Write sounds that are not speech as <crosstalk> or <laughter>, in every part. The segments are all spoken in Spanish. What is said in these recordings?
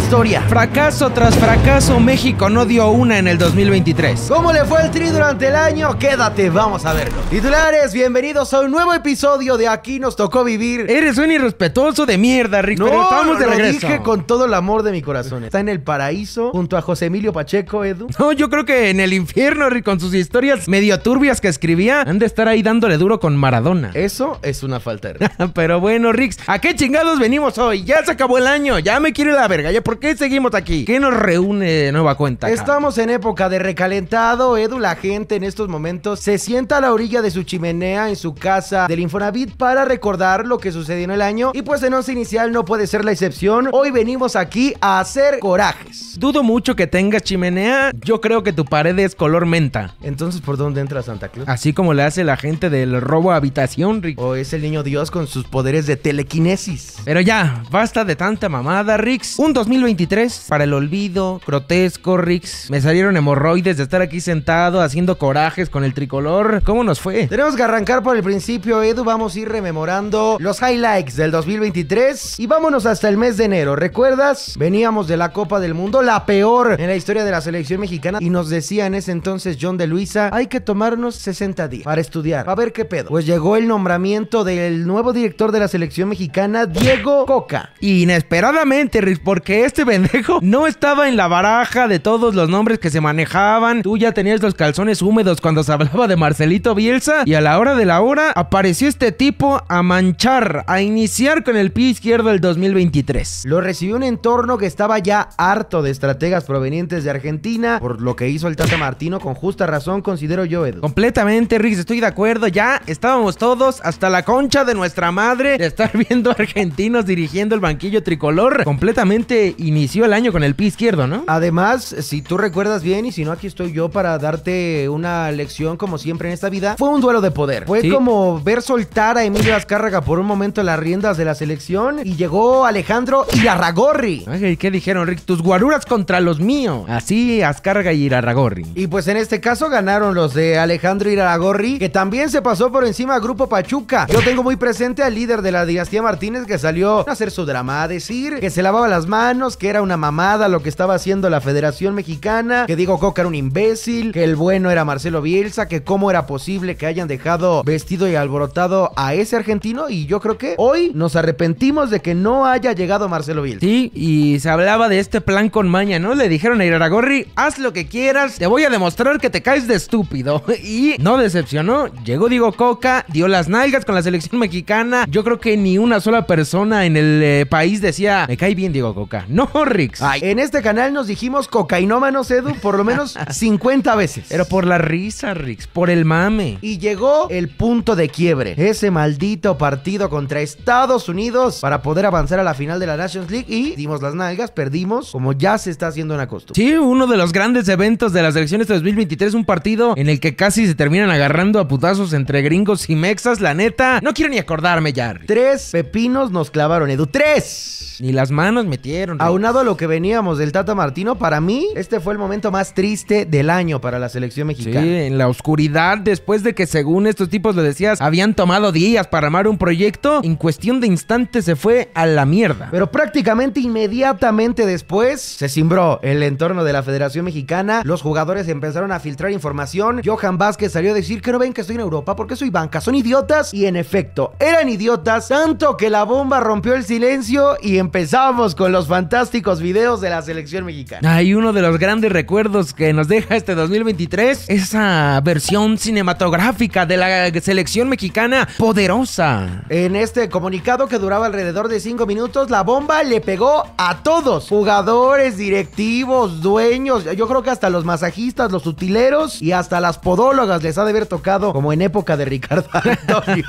historia. Fracaso tras fracaso, México no dio una en el 2023. ¿Cómo le fue el tri durante el año? Quédate, vamos a verlo. Titulares, bienvenidos a un nuevo episodio de Aquí nos tocó vivir. Eres un irrespetuoso de mierda, Rick. No, pero estamos de lo dije con todo el amor de mi corazón. Está en el paraíso junto a José Emilio Pacheco, Edu. No, yo creo que en el infierno, Rick, con sus historias medio turbias que escribía, han de estar ahí dándole duro con Maradona. Eso es una falta <laughs> Pero bueno, Rix, ¿a qué chingados venimos hoy? Ya se acabó el año, ya me quiere la verga, ya ¿Por qué seguimos aquí? ¿Qué nos reúne de nueva cuenta? Estamos en época de recalentado, Edu. La gente en estos momentos se sienta a la orilla de su chimenea en su casa del Infonavit para recordar lo que sucedió en el año. Y pues en once inicial no puede ser la excepción. Hoy venimos aquí a hacer corajes. Dudo mucho que tengas chimenea. Yo creo que tu pared es color menta. Entonces, ¿por dónde entra Santa Claus? Así como le hace la gente del robo habitación, Rick. O es el niño Dios con sus poderes de telequinesis. Pero ya, basta de tanta mamada, Rix. Un 2000 2023 para el olvido, grotesco, Rix. Me salieron hemorroides de estar aquí sentado haciendo corajes con el tricolor. ¿Cómo nos fue? Tenemos que arrancar por el principio, Edu. Vamos a ir rememorando los highlights del 2023 y vámonos hasta el mes de enero. ¿Recuerdas? Veníamos de la Copa del Mundo, la peor en la historia de la selección mexicana y nos decía en ese entonces John de Luisa, hay que tomarnos 60 días para estudiar, a ver qué pedo. Pues llegó el nombramiento del nuevo director de la selección mexicana, Diego Coca. Inesperadamente, Rix, porque es este pendejo no estaba en la baraja de todos los nombres que se manejaban. Tú ya tenías los calzones húmedos cuando se hablaba de Marcelito Bielsa. Y a la hora de la hora apareció este tipo a manchar, a iniciar con el pie izquierdo el 2023. Lo recibió un entorno que estaba ya harto de estrategas provenientes de Argentina por lo que hizo el Tata Martino con justa razón considero yo, Completamente, Riggs, estoy de acuerdo. Ya estábamos todos hasta la concha de nuestra madre de estar <laughs> viendo argentinos dirigiendo el banquillo tricolor. Completamente inició el año con el pie izquierdo, ¿no? Además, si tú recuerdas bien y si no, aquí estoy yo para darte una lección como siempre en esta vida, fue un duelo de poder. Fue como ver soltar a Emilio Azcárraga por un momento las riendas de la selección y llegó Alejandro Irarragorri. Ay, ¿Qué dijeron, Rick? Tus guaruras contra los míos. Así, Azcárraga y Irarragorri. Y pues en este caso ganaron los de Alejandro Iraragorri, que también se pasó por encima a Grupo Pachuca. Yo tengo muy presente al líder de la dinastía Martínez que salió a hacer su drama, a decir que se lavaba las manos que era una mamada lo que estaba haciendo la Federación Mexicana, que Diego Coca era un imbécil, que el bueno era Marcelo Bielsa, que cómo era posible que hayan dejado vestido y alborotado a ese argentino y yo creo que hoy nos arrepentimos de que no haya llegado Marcelo Bielsa. Sí, y se hablaba de este plan con maña, ¿no? Le dijeron a Iraragorri, haz lo que quieras, te voy a demostrar que te caes de estúpido. <laughs> Y no decepcionó, llegó Diego Coca, dio las nalgas con la selección mexicana. Yo creo que ni una sola persona en el eh, país decía, me cae bien Diego Coca. No, Rix. En este canal nos dijimos cocainómanos, Edu, por lo menos 50 <laughs> veces. Pero por la risa, Rix, por el mame. Y llegó el punto de quiebre. Ese maldito partido contra Estados Unidos para poder avanzar a la final de la Nations League y dimos las nalgas, perdimos, como ya se está haciendo en costumbre. Sí, uno de los grandes eventos de las elecciones de 2023, un partido en el que casi se terminan agarrando a putazos entre gringos y mexas, la neta. No quiero ni acordarme ya. Tres pepinos nos clavaron, Edu. ¡Tres! Ni las manos metieron, Aunado a lo que veníamos del Tata Martino, para mí este fue el momento más triste del año para la selección mexicana. Sí, en la oscuridad, después de que según estos tipos lo decías, habían tomado días para armar un proyecto, en cuestión de instantes se fue a la mierda. Pero prácticamente inmediatamente después se cimbró el entorno de la Federación Mexicana, los jugadores empezaron a filtrar información, Johan Vázquez salió a decir que no ven que estoy en Europa porque soy banca, son idiotas y en efecto, eran idiotas, tanto que la bomba rompió el silencio y empezamos con los fantasmas fantásticos videos de la selección mexicana. Hay uno de los grandes recuerdos que nos deja este 2023, esa versión cinematográfica de la selección mexicana poderosa. En este comunicado que duraba alrededor de 5 minutos, la bomba le pegó a todos, jugadores, directivos, dueños, yo creo que hasta los masajistas, los utileros y hasta las podólogas les ha de haber tocado como en época de Ricardo <laughs> Antonio.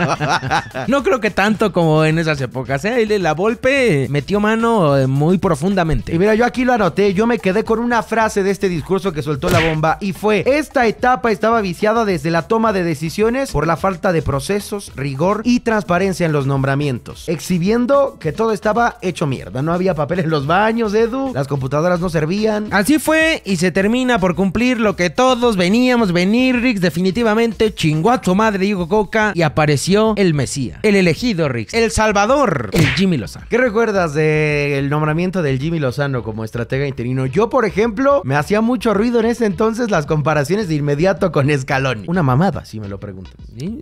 no creo que tanto como en esas épocas, ¿eh? La golpe metió mano eh, muy por profundamente. Y mira, yo aquí lo anoté, yo me quedé con una frase de este discurso que soltó la bomba y fue, esta etapa estaba viciada desde la toma de decisiones por la falta de procesos, rigor y transparencia en los nombramientos, exhibiendo que todo estaba hecho mierda, no había papel en los baños, Edu, las computadoras no servían. Así fue y se termina por cumplir lo que todos veníamos venir, Rix definitivamente chingó a su madre digo Coca y apareció el Mesías, el elegido Rix, el Salvador, el Jimmy Lozano. ¿Qué recuerdas del nombramiento del Jimmy Lozano como estratega interino. Yo, por ejemplo, me hacía mucho ruido en ese entonces las comparaciones de inmediato con Scaloni. Una mamada, si me lo preguntas.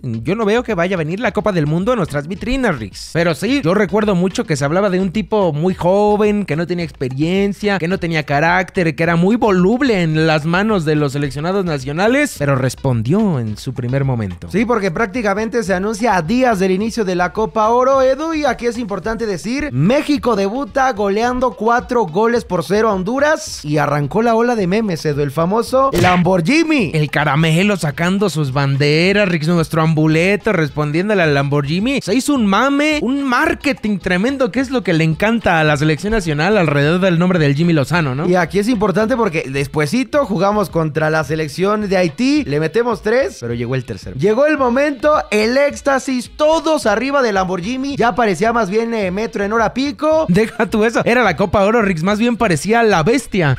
Yo no veo que vaya a venir la Copa del Mundo a nuestras vitrinas, Rix. Pero sí, yo recuerdo mucho que se hablaba de un tipo muy joven, que no tenía experiencia, que no tenía carácter, que era muy voluble en las manos de los seleccionados nacionales, pero respondió en su primer momento. Sí, porque prácticamente se anuncia a días del inicio de la Copa Oro, Edu, y aquí es importante decir, México debuta goleando cuatro goles por cero a Honduras y arrancó la ola de memes, Edu, el famoso Lamborghini. El caramelo sacando sus banderas, nuestro ambuleto respondiéndole al Lamborghini. Se hizo un mame, un marketing tremendo, que es lo que le encanta a la selección nacional alrededor del nombre del Jimmy Lozano, ¿no? Y aquí es importante porque despuesito jugamos contra la selección de Haití, le metemos tres, pero llegó el tercero. Llegó el momento, el éxtasis, todos arriba del Lamborghini. Ya parecía más bien eh, metro en hora pico. Deja tú eso, era la Copa Oro, Rix más bien parecía la bestia.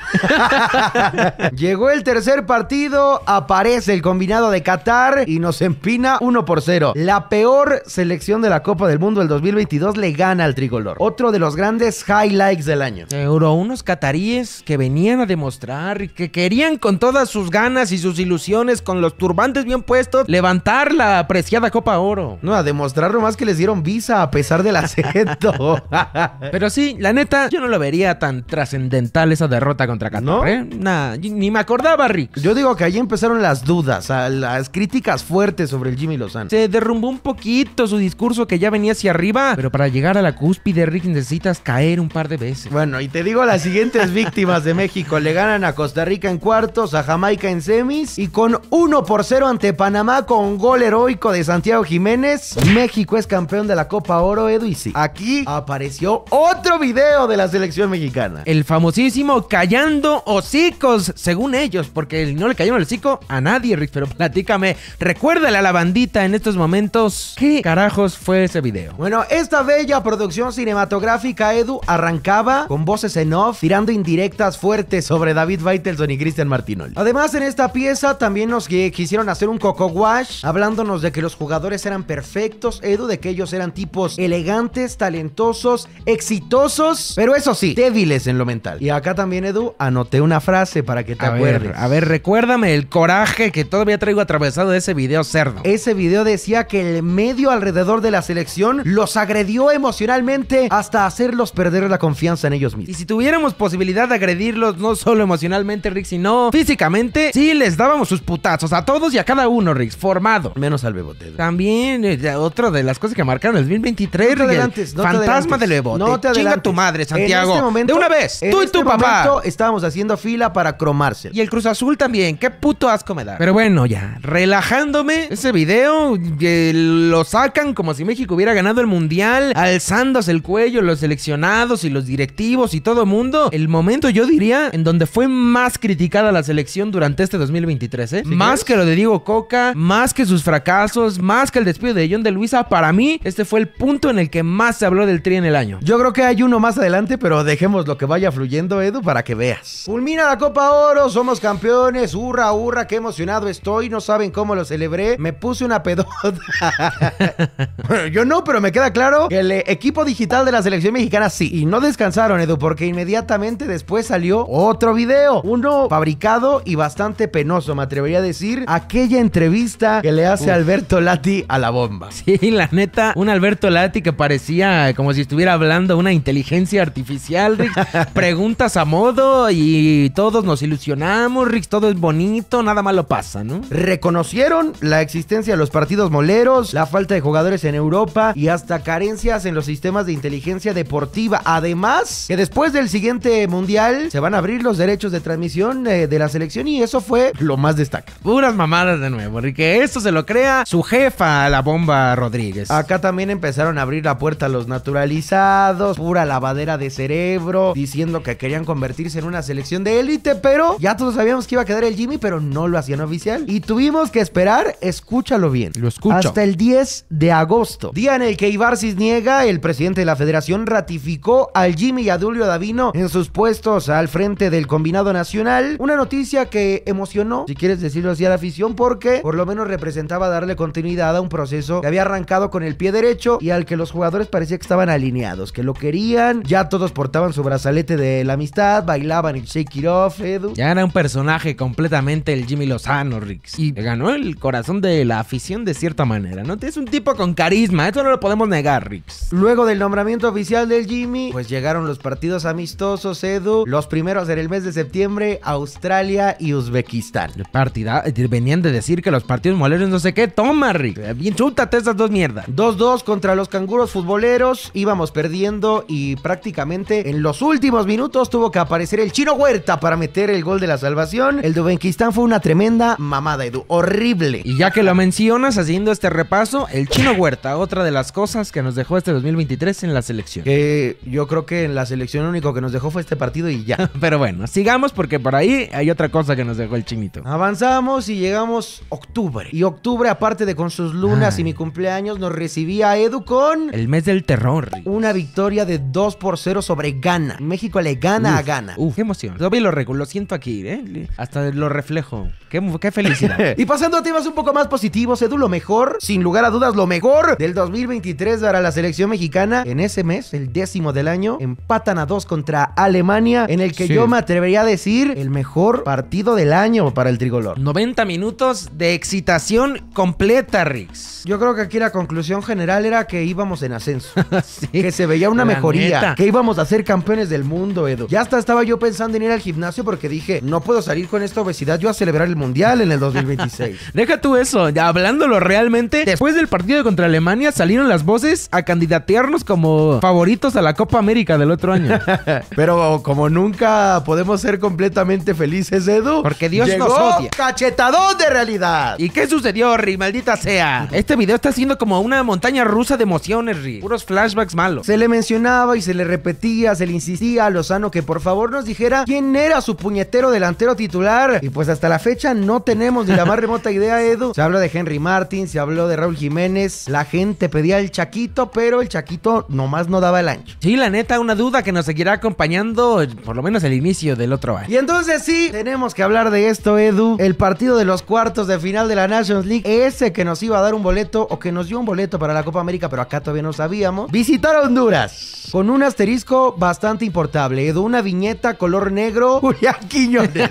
<laughs> Llegó el tercer partido, aparece el combinado de Qatar y nos empina 1 por 0. La peor selección de la Copa del Mundo del 2022 le gana al tricolor. Otro de los grandes highlights del año. Seguro, eh, unos cataríes que venían a demostrar que querían con todas sus ganas y sus ilusiones, con los turbantes bien puestos, levantar la apreciada Copa Oro. No, a demostrar nomás que les dieron visa a pesar del acento. <laughs> Pero sí, la neta, no lo vería tan trascendental esa derrota contra Qatar. ¿No? ¿eh? ni me acordaba, Rick. Yo digo que ahí empezaron las dudas, las críticas fuertes sobre el Jimmy Lozano. Se derrumbó un poquito su discurso que ya venía hacia arriba, pero para llegar a la cúspide, Rick, necesitas caer un par de veces. Bueno, y te digo las siguientes <laughs> víctimas de México. Le ganan a Costa Rica en cuartos, a Jamaica en semis y con 1 por 0 ante Panamá con gol heroico de Santiago Jiménez, México es campeón de la Copa Oro, Edu y sí. Aquí apareció otro video de las selección mexicana. El famosísimo callando hocicos, según ellos, porque no le cayeron el hocico a nadie, Rick. Pero platícame, recuérdale a la bandita en estos momentos qué carajos fue ese video. Bueno, esta bella producción cinematográfica, Edu, arrancaba con voces en off, tirando indirectas fuertes sobre David Vitelson y Cristian Martinol. Además, en esta pieza también nos quisieron hacer un coco wash, hablándonos de que los jugadores eran perfectos, Edu, de que ellos eran tipos elegantes, talentosos, exitosos, pero es eso sí, débiles en lo mental. Y acá también, Edu, anoté una frase para que te acuerdes. a ver, recuérdame el coraje que todavía traigo atravesado de ese video cerdo. Ese video decía que el medio alrededor de la selección los agredió emocionalmente hasta hacerlos perder la confianza en ellos mismos. Y si tuviéramos posibilidad de agredirlos, no solo emocionalmente, Rick, sino físicamente, sí les dábamos sus putazos a todos y a cada uno, Rick, formado. Menos al Bebote. También, eh, otra de las cosas que marcaron el 2023, no no fantasma te del Bebote. No te Chinga tu madre, Santiago. Este de una vez, tú y tu este papá. Estábamos haciendo fila para cromarse. Y el Cruz Azul también. Qué puto asco me da. Pero bueno, ya, relajándome, ese video que eh, lo sacan como si México hubiera ganado el mundial, alzándose el cuello los seleccionados y los directivos y todo mundo. El momento, yo diría, en donde fue más criticada la selección durante este 2023, ¿eh? más que lo de Diego Coca, más que sus fracasos, más que el despido de John de Luisa. Para mí, este fue el punto en el que más se habló del tri en el año. Yo creo que hay uno más adelante, pero dejemos lo que vaya fluyendo, Edu, para que veas. Fulmina la Copa Oro, somos campeones, hurra, hurra, qué emocionado estoy, no saben cómo lo celebré, me puse una pedota. <laughs> yo no, pero me queda claro que el equipo digital de la selección mexicana sí. Y no descansaron, Edu, porque inmediatamente después salió otro video, uno fabricado y bastante penoso, me atrevería a decir, aquella entrevista que le hace Alberto Lati a la bomba. Sí, la neta, un Alberto Lati que parecía como si estuviera hablando una inteligencia artificial <laughs> Preguntas a modo y todos nos ilusionamos, Rix. Todo es bonito, nada malo pasa, ¿no? Reconocieron la existencia de los partidos moleros, la falta de jugadores en Europa y hasta carencias en los sistemas de inteligencia deportiva. Además, que después del siguiente mundial se van a abrir los derechos de transmisión eh, de la selección y eso fue lo más destacado, Puras mamadas de nuevo, Rick. Que esto se lo crea su jefa, la bomba Rodríguez. Acá también empezaron a abrir la puerta a los naturalizados, pura lavadera de cerebro, diciendo que querían convertirse en una selección de élite, pero ya todos sabíamos que iba a quedar el Jimmy, pero no lo hacían oficial. Y tuvimos que esperar, escúchalo bien. Lo escucho. Hasta el 10 de agosto, día en el que Ibarcis niega, el presidente de la federación ratificó al Jimmy y a Dulio Davino en sus puestos al frente del combinado nacional. Una noticia que emocionó, si quieres decirlo así, a la afición, porque por lo menos representaba darle continuidad a un proceso que había arrancado con el pie derecho y al que los jugadores parecía que estaban alineados, que lo querían. Ya todos portaban su brazalete de la amistad, bailaban el Shake It Off, Edu. Ya era un personaje completamente el Jimmy Lozano, Rix. Y ganó el corazón de la afición de cierta manera, ¿no? Es un tipo con carisma, eso no lo podemos negar, Rix. Luego del nombramiento oficial del Jimmy, pues llegaron los partidos amistosos, Edu. Los primeros en el mes de septiembre, Australia y Uzbekistán. Partida, eh, venían de decir que los partidos moleros no sé qué, toma, Rick eh, Bien esas dos mierdas. 2-2 contra los canguros futboleros, íbamos perdiendo y prácticamente en los últimos minutos tuvo que aparecer el chino Huerta para meter el gol de la salvación. El Dubenquistán fue una tremenda mamada, Edu. Horrible. Y ya que lo mencionas, haciendo este repaso, el chino Huerta, otra de las cosas que nos dejó este 2023 en la selección. Que yo creo que en la selección lo único que nos dejó fue este partido y ya. <laughs> Pero bueno, sigamos porque por ahí hay otra cosa que nos dejó el chinito. Avanzamos y llegamos octubre. Y octubre, aparte de con sus lunas y mi cumpleaños, nos recibía Edu con... El mes del terror. Una victoria de 2 por 0 sobre gana México le gana a gana. Uf, qué emoción. Lo vi, lo, lo siento aquí, ¿eh? Hasta lo reflejo. Qué, qué felicidad. <laughs> y pasando a temas un poco más positivos, Edu, lo mejor, sin lugar a dudas, lo mejor del 2023 para la selección mexicana. En ese mes, el décimo del año, empatan a dos contra Alemania, en el que yo me atrevería a decir el mejor partido del año para el tricolor. 90 minutos de excitación completa, Rix. Yo creo que aquí la conclusión general era que íbamos en ascenso. <laughs> Que se veía una mejoría. Que íbamos a ser campeones del mundo, Edu Ya hasta estaba yo pensando en ir al gimnasio porque dije, no puedo salir con esta obesidad yo a celebrar el mundial en el 2026. <laughs> Deja tú eso, hablándolo realmente, después del partido contra Alemania salieron las voces a candidatearnos como favoritos a la Copa América del otro año. <laughs> Pero como nunca podemos ser completamente felices, Edu. Porque Dios nos odia. cachetadón de realidad. ¿Y qué sucedió, Ri? Maldita sea. Este video está siendo como una montaña rusa de emociones, Ri. Puros flashbacks malos. Se le mencionaba y se le repetía se le insistía a Lozano que por favor nos dijera quién era su puñetero delantero titular. Y pues hasta la fecha no tenemos ni la más remota idea, Edu. Se habló de Henry Martin, se habló de Raúl Jiménez. La gente pedía el Chaquito, pero el Chaquito nomás no daba el ancho. Sí, la neta, una duda que nos seguirá acompañando por lo menos el inicio del otro año. Y entonces sí, tenemos que hablar de esto, Edu. El partido de los cuartos de final de la Nations League, ese que nos iba a dar un boleto o que nos dio un boleto para la Copa América, pero acá todavía no sabíamos. Visitar Honduras con un asterisco bastante importable. Edu, una viñeta color negro, Julián <laughs> Quiñones.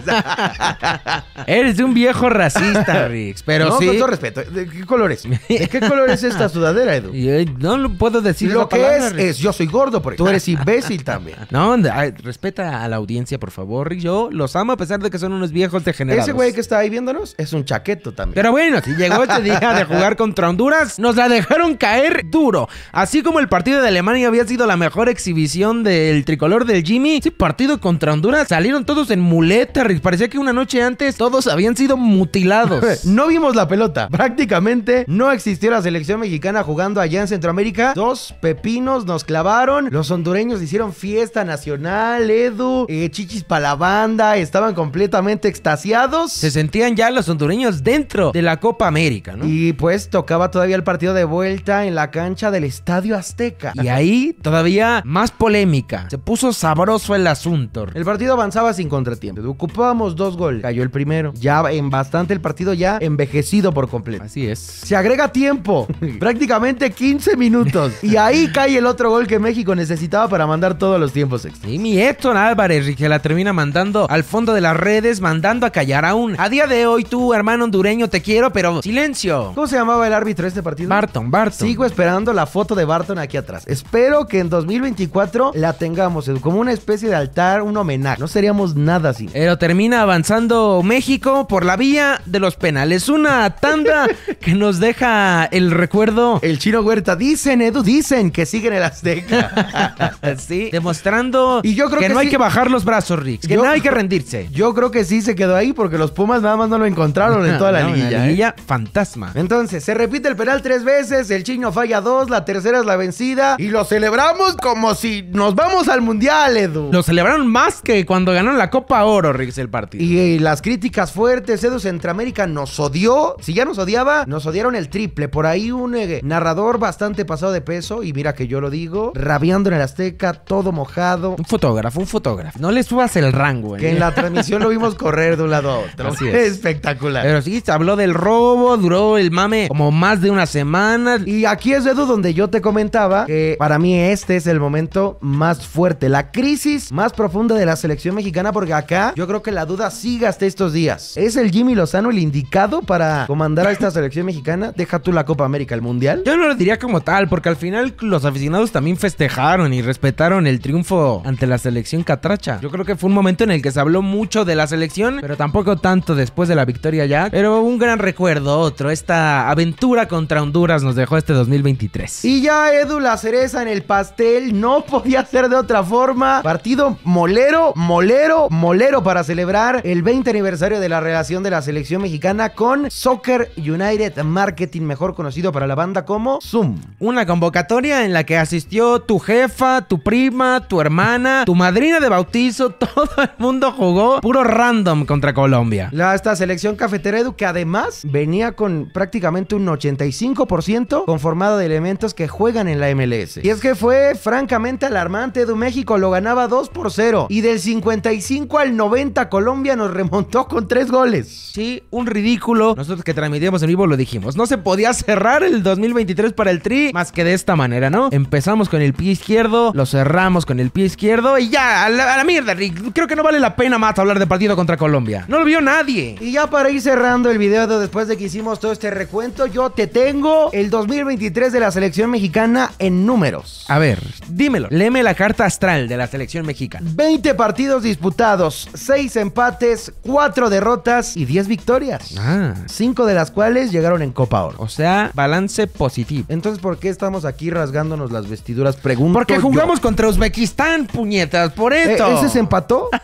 <laughs> Eres un viejo racista, Rix. Pero sí. con todo respeto. ¿De qué colores? ¿De qué color es esta sudadera, Edu? <laughs> no lo puedo decir. Lo que es, es yo soy gordo, porque tú eres imbécil también. No, respeta a la audiencia, por favor, Yo los amo a pesar de que son unos viejos degenerados. Ese güey que está ahí viéndonos es un chaqueto también. Pero bueno, si llegó este día de jugar contra Honduras, nos la dejaron caer duro. Así como el partido de Alemania había sido la mejor exhibición del tricolor del Jimmy. ese partido contra Honduras. Salieron todos en muleta, Parecía que una noche antes todos habían sido mutilados. <laughs> no vimos la pelota. Prácticamente no existió la selección mexicana jugando allá en Centroamérica. Dos pepinos nos clavaron. Los hondureños hicieron fiesta nacional, Edu. Eh, chichis para la banda. Estaban completamente extasiados. Se sentían ya los hondureños dentro de la Copa América, Y pues tocaba todavía el partido de vuelta en la cancha del Estadio Azteca. Y ahí todavía más polémica se puso sabroso el asunto. El partido avanzaba sin contratiempo. Ocupábamos dos goles. Cayó el primero. Ya en bastante el partido ya envejecido por completo. Así es. Se agrega tiempo. <laughs> prácticamente 15 minutos. Y ahí <laughs> cae el otro gol que México necesitaba para mandar todos los tiempos Y mi Héctor Álvarez, que la termina mandando al fondo de las redes, mandando a callar aún. A día de hoy, tú, hermano hondureño, te quiero, pero silencio. ¿Cómo se llamaba el árbitro de este partido? Barton, Barton. Sigo esperando la foto de Barton aquí atrás. Espero que en 2024 la tengamos, como una especie de altar, un homenaje. No seríamos nada así. Pero termina avanzando México por la vía de los penales. Una tanda <laughs> que nos deja el recuerdo. El chino Huerta. Dicen, Edu, dicen que siguen el Azteca. <laughs> sí. Demostrando y yo creo que, no hay que bajar los brazos, Rix. Que no hay que rendirse. Yo creo que sí se quedó ahí porque los Pumas nada más no lo encontraron en <laughs> toda la ¿eh? liguilla. fantasma. Entonces, se repite el penal tres veces. El chino falla dos. La tercera es la vencida. Y lo celebramos como si nos vamos al mundial, Edu. Lo celebraron más que cuando ganaron la Copa Oro, Riggs, el partido. Y, las críticas fuertes, Edu Centroamérica nos odió. Si ya nos odiaba, nos odiaron el triple. Por ahí un eh, narrador bastante pasado de peso, y mira que yo lo digo, rabiando en el Azteca, todo mojado. Un fotógrafo, un fotógrafo. No le subas el rango, ¿eh? Que en eh. la transmisión lo vimos correr de un lado a otro. Así es. Espectacular. Pero sí, se habló del robo, duró el mame como más de una semana. Y aquí es, Edu, donde yo te comentaba que para mí este es el momento más fuerte, la crisis más profunda de la selección mexicana, porque acá yo creo que la duda sigue hasta estos días. ¿Es el Jimmy Lozano el indicado para comandar a esta <coughs> selección mexicana? Deja tú la Copa América, el Mundial. Yo no lo diría como tal, porque al final los aficionados también festejaron y respetaron el triunfo ante la selección catracha. Yo creo que fue un momento en el que se habló mucho de la selección, pero tampoco tanto después de la victoria ya. Pero un gran recuerdo, otro. Esta aventura contra Honduras nos dejó este 2023. Y ya Edu, la cereza en el pastel, no hacer de otra forma. Partido molero, molero, molero para celebrar el 20 aniversario de la relación de la selección mexicana con Soccer United Marketing, mejor conocido para la banda como Zoom. Una convocatoria en la que asistió tu jefa, tu prima, tu hermana, tu madrina de bautizo, <laughs> todo el mundo jugó puro random contra Colombia. La, esta selección cafetera Edu que además venía con prácticamente un 85% conformado de elementos que juegan en la MLS. Y es que fue francamente a la Armante de México lo ganaba 2 por 0 y del 55 al 90 Colombia nos remontó con 3 goles. Sí, un ridículo. Nosotros que transmitíamos en vivo lo dijimos, no se podía cerrar el 2023 para el Tri más que de esta manera, ¿no? Empezamos con el pie izquierdo, lo cerramos con el pie izquierdo y ya, a la, mierda, Rick. Creo que no vale la pena más hablar de partido contra Colombia. No lo vio nadie. Y ya para ir cerrando el video después de que hicimos todo este recuento, yo te tengo el 2023 de la selección mexicana en números. A ver, dímelo. Le la carta astral de la selección mexicana. 20 partidos disputados, 6 empates, 4 derrotas y 10 victorias. Ah. 5 de las cuales llegaron en Copa Oro. O sea, balance positivo. Entonces, ¿por qué estamos aquí rasgándonos las vestiduras? Pregunto Porque jugamos contra Uzbekistán, puñetas, por eh, eso ¿Ese se empató? <laughs>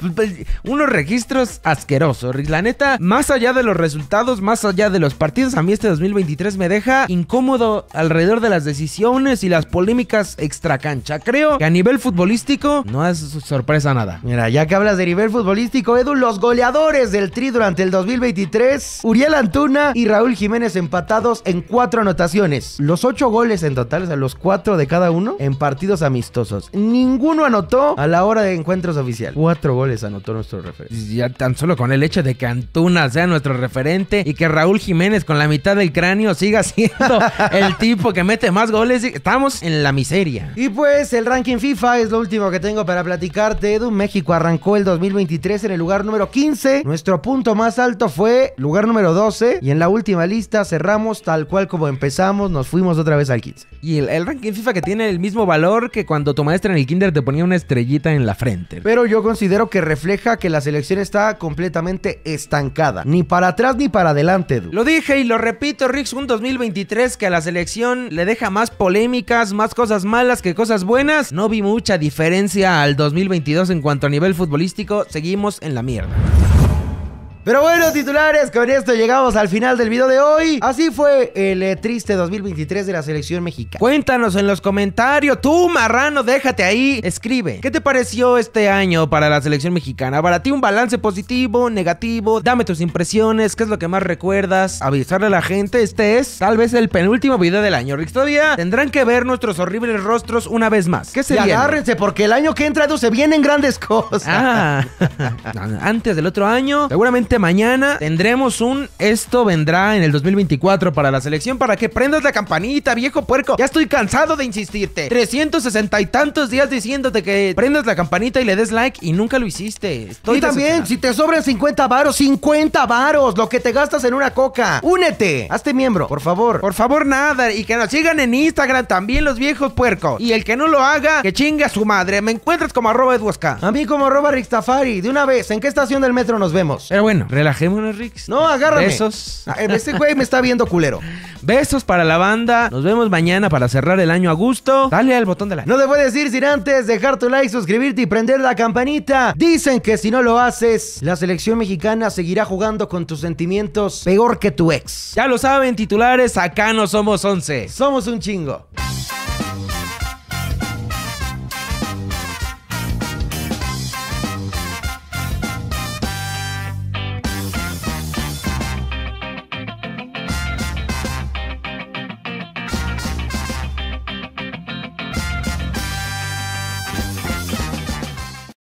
Pues, pues, unos registros asquerosos. La neta, más allá de los resultados, más allá de los partidos, a mí este 2023 me deja incómodo alrededor de las decisiones y las polémicas extracancha creo que a nivel futbolístico no es sorpresa nada. Mira, ya que hablas de nivel futbolístico, Edu, los goleadores del Tri durante el 2023, Uriel Antuna y Raúl Jiménez empatados en cuatro anotaciones. Los ocho goles en total, o sea, los cuatro de cada uno en partidos amistosos. Ninguno anotó a la hora de encuentros oficiales. Cuatro goles anotó nuestro referente. Ya tan solo con el hecho de que Antuna sea nuestro referente y que Raúl Jiménez con la mitad del cráneo siga siendo <laughs> el tipo que mete más goles, estamos en la miseria. Y pues el ranking FIFA, es lo último que tengo para platicarte, Edu. México arrancó el 2023 en el lugar número 15. Nuestro punto más alto fue lugar número 12. Y en la última lista cerramos tal cual como empezamos, nos fuimos otra vez al 15. Y el, ranking FIFA que tiene el mismo valor que cuando tu maestra en el kinder te ponía una estrellita en la frente. Pero yo considero que refleja que la selección está completamente estancada. Ni para atrás ni para adelante, Edu. Lo dije y lo repito, Rix, un 2023 que a la selección le deja más polémicas, más cosas malas que cosas buenas no vi mucha diferencia al 2022 en cuanto a nivel futbolístico. Seguimos en la mierda. Pero bueno, titulares, con esto llegamos al final del video de hoy. Así fue el eh, triste 2023 de la selección mexicana. Cuéntanos en los comentarios, tú marrano, déjate ahí, escribe. ¿Qué te pareció este año para la selección mexicana? ¿Para ti un balance positivo, negativo? Dame tus impresiones, qué es lo que más recuerdas. Avisarle a la gente, este es tal vez el penúltimo video del año. Rix, todavía tendrán que ver nuestros horribles rostros una vez más. ¿Qué se y agárrense porque el año que entra no se vienen grandes cosas. Ah, <laughs> antes del otro año, seguramente mañana tendremos un esto vendrá en el 2024 para la selección para que prendas la campanita, viejo puerco. Ya estoy cansado de insistirte. 360 y tantos días diciéndote que prendas la campanita y le des like y nunca lo hiciste. Estoy y también, si te sobran 50 varos, 50 varos, lo que te gastas en una coca. Únete, hazte miembro, por favor. Por favor, nada. Y que nos sigan en Instagram también los viejos puerco Y el que no lo haga, que chinga a su madre. Me encuentras como arroba eduosca A mí como arroba Rixtafari. De una vez, ¿en qué estación del metro nos vemos? Pero bueno. Relajémonos, Rix. No, agárrame. Besos. Ah, eh, este güey me está viendo culero. <laughs> Besos para la banda. Nos vemos mañana para cerrar el año a gusto. Dale al botón de like. No te a decir sin antes dejar tu like, suscribirte y prender la campanita. Dicen que si no lo haces, la selección mexicana seguirá jugando con tus sentimientos peor que tu ex. Ya lo saben, titulares, acá no somos 11. Somos un chingo.